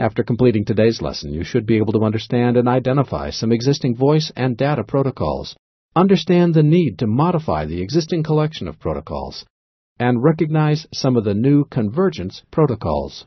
After completing today's lesson, you should be able to understand and identify some existing voice and data protocols, understand the need to modify the existing collection of protocols, and recognize some of the new convergence protocols.